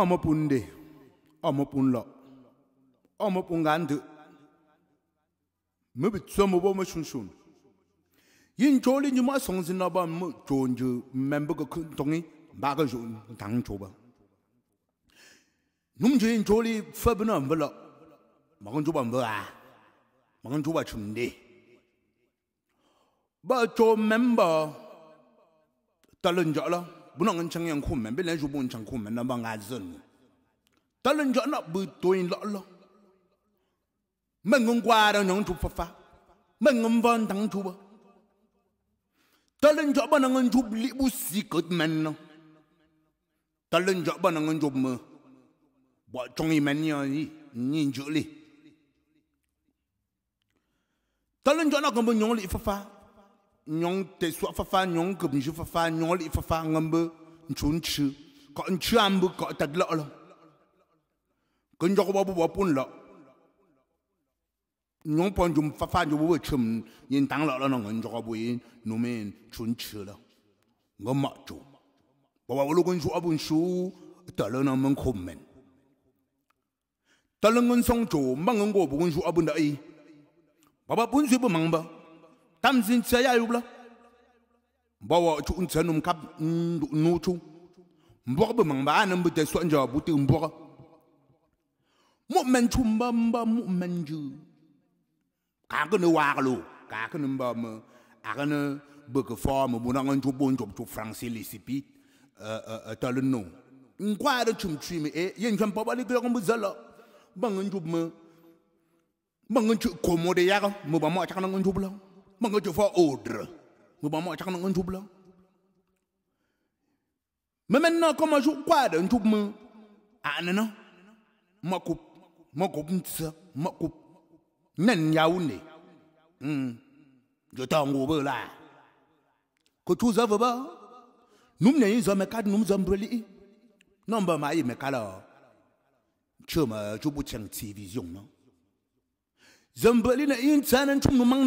omo punde omo punlo omo pungandu mbe tsomo bo mo shunshun yin joli nyuma songzi na ba mo jonju membe ko kuntongi ba ga jo dang jo ba num jin joli fabu na mbelo ma gon jo ba mbe a ma gon jo ba chunde ba jo member talen jo la bu na ngan chang yang khu men be le ju bun chang khu men na ba nga zun ta len jo na bu to in lo lo men ngon kwa ra nong tu fa fa men ngon van dang tu ta len jo ba na ngan ju li bu si ko men no ta len jo ba na ngan ju mo bo chong i men ni ni ju li ta len jo na ngan bu nyong li fa fa 娘的，说发发，娘给，你说发发，娘里发发，俺们存钱，可存钱不？可打乐了。工作不不不不不落，娘盘中发发，全部吃，因打乐了，能工作不因农民存钱了，我买着。爸爸，我老公说不看书，打乐那么苦闷，打乐我上着，忙我不看书不打累。爸爸，不看书不忙吧？tam zin tse ya yubla mbawa chu tse num kap nu chu mbog bu mang ba nan bu te so nja bu te mbog mu men chu mba mba mu men ju ka ko ne waaglo ka ko ne mba ma aga ne bu ko fo mu bu na ngan chu bon chu chu français les sipi euh euh e, tal no ngwa de chum chim e yen chum pa ba li ko ngun bu zalo bang ngan chu ma bang ngan chu ko mo de ya ko mu ba mo cha ngan chu bu tu jofa odre. Mais maintenant, comment je quoi de tout Ah non, non. Ma coupe, ma coupe, ma coupe. Nen Je t'en gobe là. tu Nous me ka qu'à nous Non, Je me mais Tu me, je télévision, non? Zambali na yin tsanan mang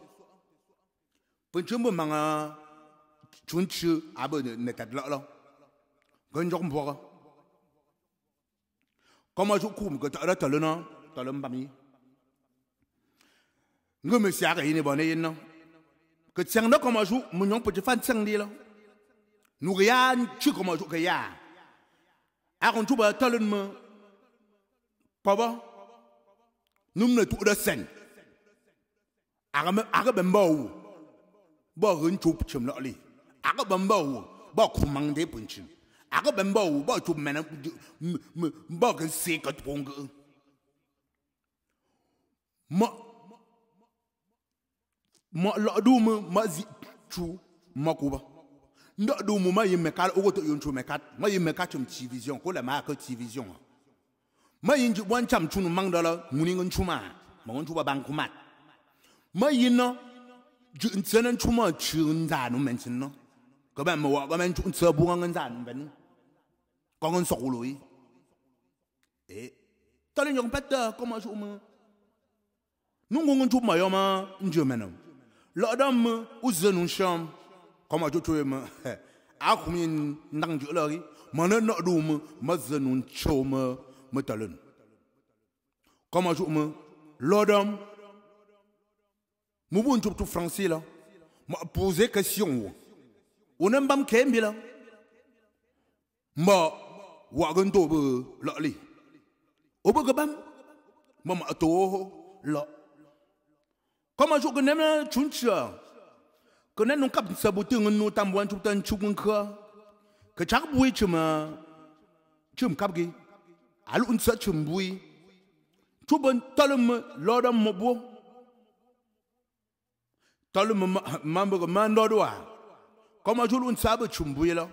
punchumbu manga chunchu abu netad lo lo gonjok mboga kama ju kum ko tala tala na tala mbami un siaga yini bone no ko chang na kama ju munyong puti fan tiang di lo nu ga ya chu kama ya a kon paba num na tu da sen bo hun chup chum lo li a go bom bo bo khu mang de pun chin a go bom bo bo chup men bo ge se ka tong ge mo mo lo du mo ma zi chu mo ku ba ndo du mo ma yim me ka o go to yun chu me ka mo yim me ka chum chi vision ko la ma ka chi vision ma yin ji wan cham chu nu mang da la mu ni ngun chu ma mo ngun chu ba bang ku ma ma yin no 就只能出门去人家那面食呢，隔壁没话，我们吃吃不跟人家面，刚刚说过了。诶，谈论用不得，干嘛出门？你们出门要吗？你就要吗？老大们，我子弄香，干嘛出去嘛？阿公们能吃拉稀，没人能做吗？没做弄出门，没得论。干嘛出门？老们。mu bu tout français la ma poser question onem bam kembi la mba wa est bu la li obo bam ma ma Toho lo Comme un gan na chun cha kan kap sa bu tam tan kha chum kap gi un chum le mambugo mandod wa koma julu un sabe chumbuilo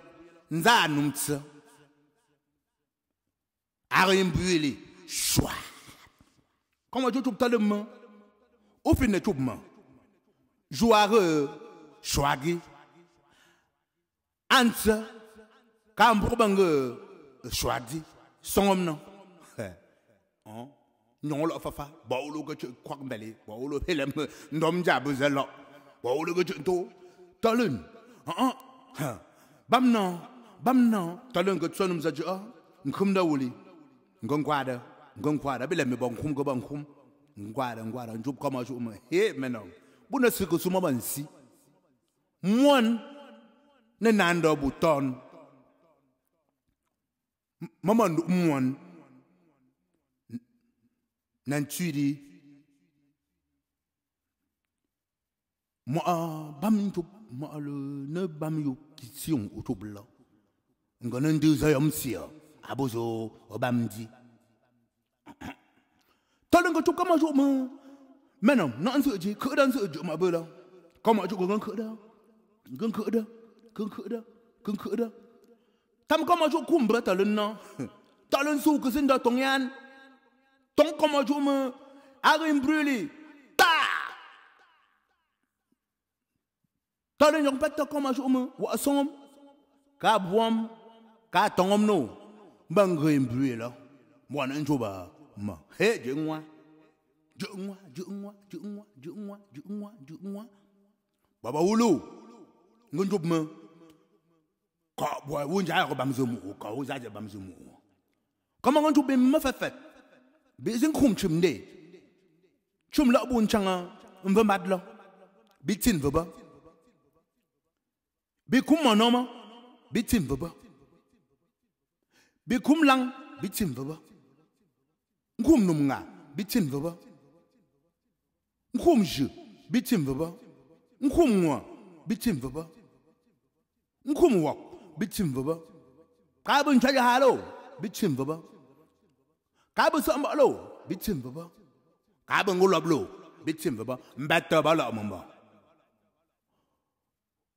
nza numtsa shwa koma jul chupta lema ufine je juare shwagi antsa kambubanga shwadi hein? nyolo fafa baulo ko kwakmbele baulo helem ndom bộ được cái chuyện tố ta lên bấm nó bấm nó ta lên cái xuân ra chữa không đâu đi không qua đâu, không qua đâu, biết là mình bằng khung có bằng khung ngon qua đó ngon qua đó chụp camera chụp mà hết mà nó bữa nay sự cố số mà bằng si muốn nên nàn đó bút ton mà mà muốn nên truy đi moi bam tup le ne bam blanc zayam abozo obamdi que kama juk ma menam na an ji kỡ dan ma kama juk gan kỡ da gan kỡ da gan kỡ da gan da tam kama juk kumbra talun de talun je kusin da tongyan tong kama tɔɗe nyɔk pɛ tɔ kɔma zuɣumi wɔɣisɔŋɔm ka a buwɔm ka a tɔŋɔm no n ba n ɣeem la, lɔ n bɔni n zuba ma he je n wa je n wa je n wa je n wa je n wa je n wa je n wa baba wolo ngi n zubimi ka bɔi wo n zaa yɔgɔ bam zomu o ka wo zaa je bam zomu o kama ngi n zubi mi fɛfɛ bi zin kum chim de chum lɔ bu n chaŋa n vɛ mad lɔ bi tin vɛ ba bikum monoma bitim baba bikum lang bitim baba ngum numnga bitim baba ngum ju bitim baba ngum ngwa bitim baba ngum wak bitim baba kabun chaja halo bitim baba kabun bitim baba kabun bitim baba mbatta mamba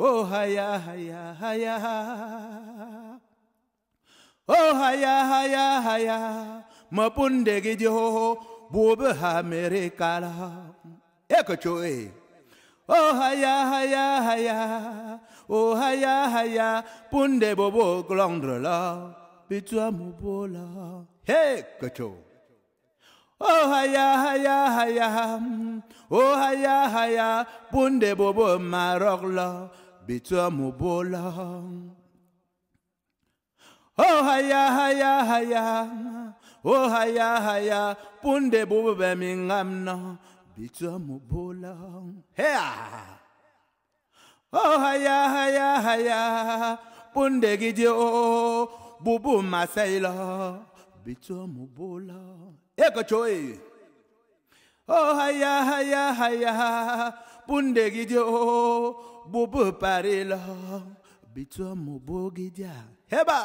Oh, haya, haya, haya. Oh, haya, haya, haya. Mapundegi joho, bobe ha mere kala. Ekocho eh. Oh, haya, haya, haya. Oh, haya, haya. Punde bobo glondrela. Bitua mubola. Hey, kocho. Oh, haya, haya, haya. Oh, haya, haya. Punde bobo marokla bitwa mubola oh haya haya haya oh haya haya punde bube mingamna bitwa mubola heya oh haya haya haya punde gidio bubu masaila bitwa mubola eko choe oh haya haya haya bundegidia o bubu parila bitua mubogidia heba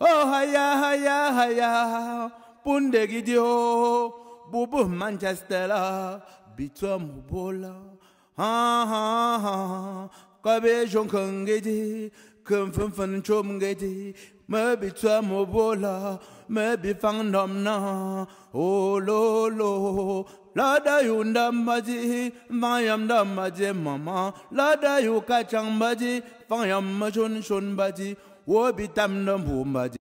oh haya haya haya bundegidia o bubu manchester bitua mubola ha ha ha kabe jonkangedi kum fun chomgedi Maybe toi mobola, maybe fandom na, oh lo lo. Lada yu ndambaji, fanyam dambaji mama. Lada yu kachang fang yam shun shun baji. Wobi tam dambumbaji.